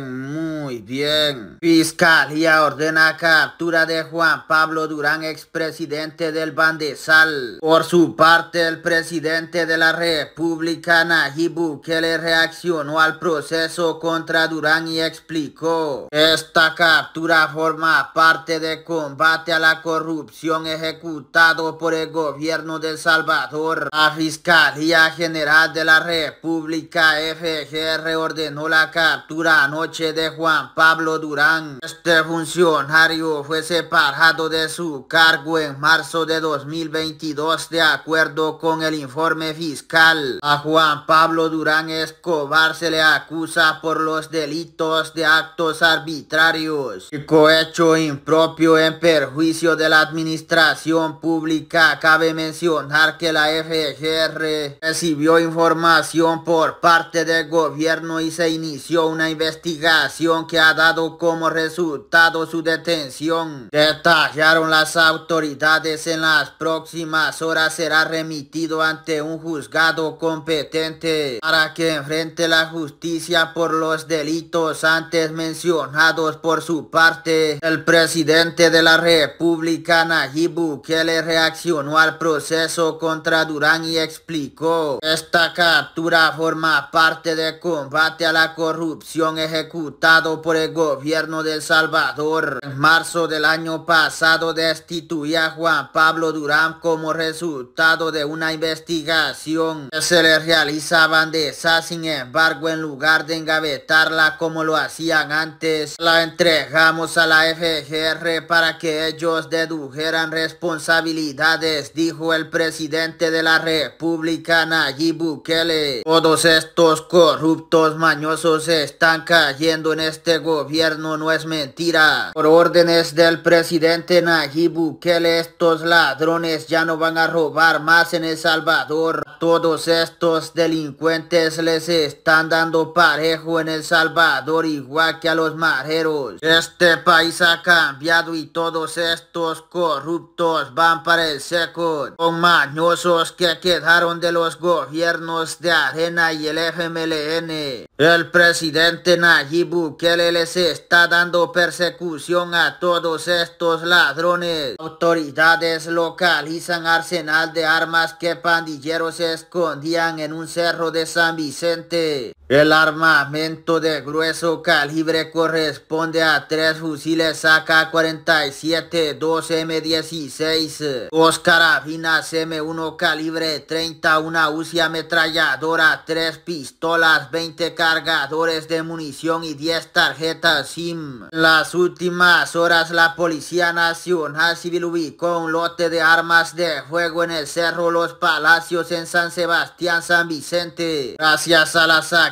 muy bien. Fiscalía ordena captura de Juan Pablo Durán, expresidente del Bandesal. Por su parte, el presidente de la República, que Bukele, reaccionó al proceso contra Durán y explicó, esta captura forma parte de combate a la corrupción ejecutado por el gobierno de Salvador. La Fiscalía General de la República, FGR, ordenó la captura noche anoche de Juan Pablo Durán. Este funcionario fue separado de su cargo en marzo de 2022 de acuerdo con el informe fiscal. A Juan Pablo Durán Escobar se le acusa por los delitos de actos arbitrarios y cohecho impropio en perjuicio de la administración pública. Cabe mencionar que la FGR recibió información por parte del gobierno y se inició una investigación que ha dado como resultado su detención. Detallaron las autoridades en las próximas horas será remitido ante un juzgado competente para que enfrente la justicia por los delitos antes mencionados por su parte. El presidente de la República que Bukele reaccionó al proceso contra Durán y explicó esta captura forma parte de combate a la corrupción ejecutado por el gobierno de Salvador. En marzo del año pasado destituía a Juan Pablo Durán como resultado de una investigación se le realizaban de esa. Sin embargo, en lugar de engavetarla como lo hacían antes, la entregamos a la FGR para que ellos dedujeran responsabilidades, dijo el presidente de la República Nayib Bukele. Todos estos corruptos mañosos están cayendo en este gobierno no es mentira. Por órdenes del presidente Nayib Bukele, estos ladrones ya no van a robar más en El Salvador. Todos estos delincuentes les están dando parejo en El Salvador igual que a los mareros. Este país ha cambiado y todos estos corruptos van para el seco. Con mañosos que quedaron de los gobiernos de Arena y el FMLN. El presidente presidente Nayib le les está dando persecución a todos estos ladrones. Autoridades localizan arsenal de armas que pandilleros escondían en un cerro de San Vicente. El armamento de grueso calibre corresponde a tres fusiles AK-47, 2 M16, dos carabinas M1 calibre 30, una UCI ametralladora, tres pistolas, 20 cargadores de munición y 10 tarjetas SIM. las últimas horas la Policía Nacional Civil ubicó un lote de armas de fuego en el Cerro Los Palacios en San Sebastián, San Vicente. Gracias a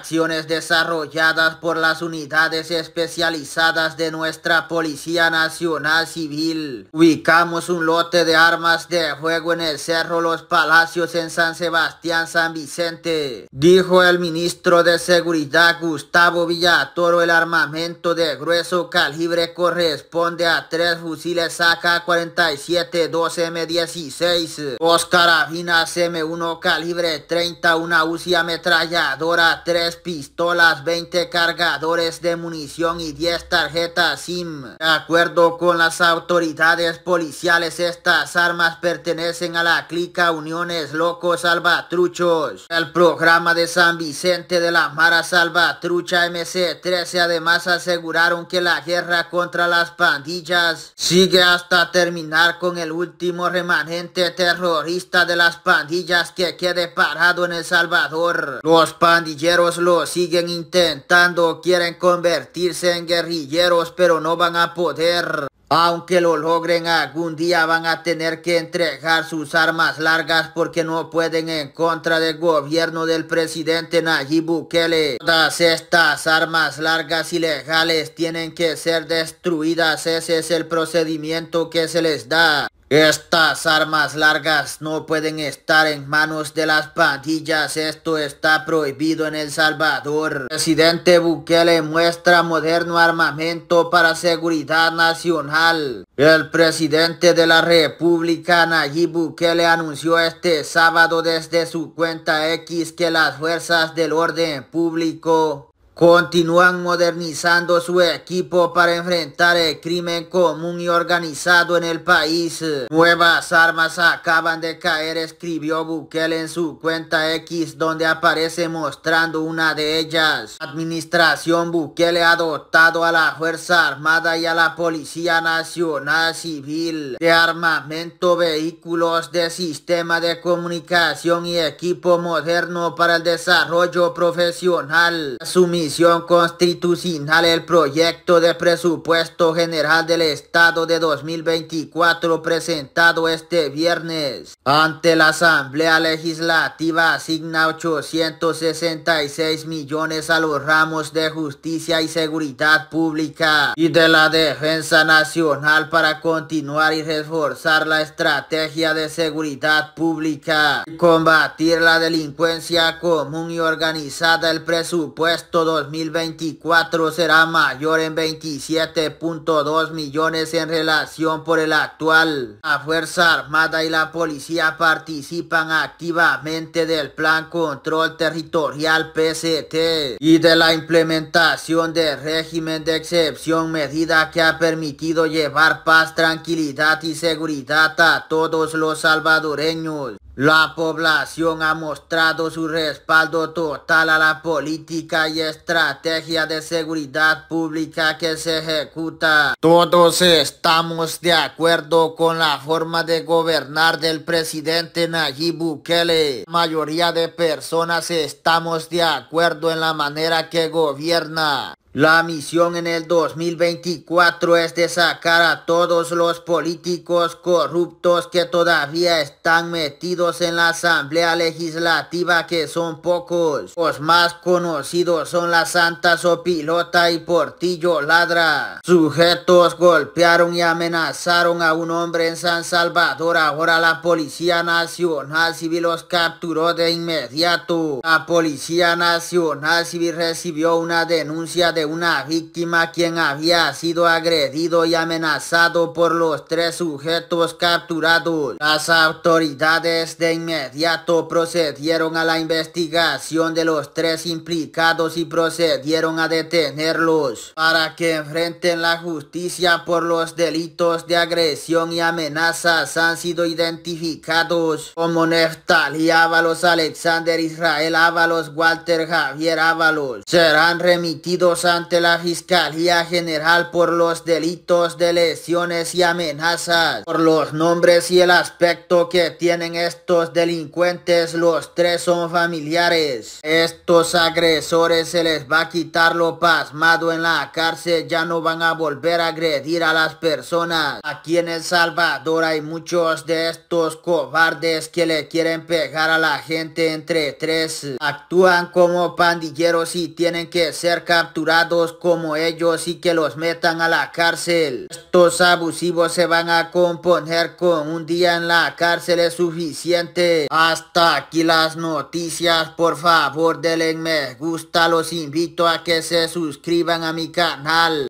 desarrolladas por las unidades especializadas de nuestra Policía Nacional Civil. Ubicamos un lote de armas de fuego en el Cerro Los Palacios en San Sebastián, San Vicente. Dijo el ministro de Seguridad Gustavo Villatoro, el armamento de grueso calibre corresponde a tres fusiles AK-47 12M16, Oscar carabinas M1 calibre 30, una UCI ametralladora, 3 pistolas, 20 cargadores de munición y 10 tarjetas SIM. De acuerdo con las autoridades policiales, estas armas pertenecen a la clica Uniones Locos Salvatruchos. El programa de San Vicente de la Mara Salvatrucha MC13 además aseguraron que la guerra contra las pandillas sigue hasta terminar con el último remanente terrorista de las pandillas que quede parado en El Salvador. Los pandilleros siguen intentando, quieren convertirse en guerrilleros, pero no van a poder. Aunque lo logren algún día van a tener que entregar sus armas largas porque no pueden en contra del gobierno del presidente Nayib Bukele. Todas estas armas largas ilegales tienen que ser destruidas, ese es el procedimiento que se les da. Estas armas largas no pueden estar en manos de las pandillas. Esto está prohibido en El Salvador. Presidente Bukele muestra moderno armamento para seguridad nacional. El presidente de la República, Nayib Bukele, anunció este sábado desde su cuenta X que las fuerzas del orden público Continúan modernizando su equipo para enfrentar el crimen común y organizado en el país. Nuevas armas acaban de caer, escribió Bukele en su cuenta X donde aparece mostrando una de ellas. administración Bukele ha dotado a la Fuerza Armada y a la Policía Nacional Civil de armamento, vehículos de sistema de comunicación y equipo moderno para el desarrollo profesional. Constitucional el proyecto de presupuesto general del Estado de 2024 presentado este viernes ante la Asamblea Legislativa asigna 866 millones a los ramos de justicia y seguridad pública y de la defensa nacional para continuar y reforzar la estrategia de seguridad pública, y combatir la delincuencia común y organizada el presupuesto 2024 será mayor en 27.2 millones en relación por el actual. La Fuerza Armada y la Policía participan activamente del Plan Control Territorial PCT y de la implementación del régimen de excepción, medida que ha permitido llevar paz, tranquilidad y seguridad a todos los salvadoreños. La población ha mostrado su respaldo total a la política y estrategia de seguridad pública que se ejecuta. Todos estamos de acuerdo con la forma de gobernar del presidente Nayib Bukele. mayoría de personas estamos de acuerdo en la manera que gobierna. La misión en el 2024 es de sacar a todos los políticos corruptos que todavía están metidos en la Asamblea Legislativa, que son pocos. Los más conocidos son la Santa Sopilota y Portillo Ladra. Sujetos golpearon y amenazaron a un hombre en San Salvador. Ahora la Policía Nacional Civil los capturó de inmediato. La Policía Nacional Civil recibió una denuncia de una víctima quien había sido agredido y amenazado por los tres sujetos capturados. Las autoridades de inmediato procedieron a la investigación de los tres implicados y procedieron a detenerlos para que enfrenten la justicia por los delitos de agresión y amenazas han sido identificados como y Ábalos, Alexander Israel Ábalos, Walter Javier Ábalos. Serán remitidos ante la Fiscalía General por los delitos de lesiones y amenazas. Por los nombres y el aspecto que tienen estos delincuentes, los tres son familiares. Estos agresores se les va a quitar lo pasmado en la cárcel, ya no van a volver a agredir a las personas. Aquí en El Salvador hay muchos de estos cobardes que le quieren pegar a la gente entre tres. Actúan como pandilleros y tienen que ser capturados como ellos y que los metan a la cárcel. Estos abusivos se van a componer con un día en la cárcel es suficiente. Hasta aquí las noticias. Por favor, denle me gusta. Los invito a que se suscriban a mi canal.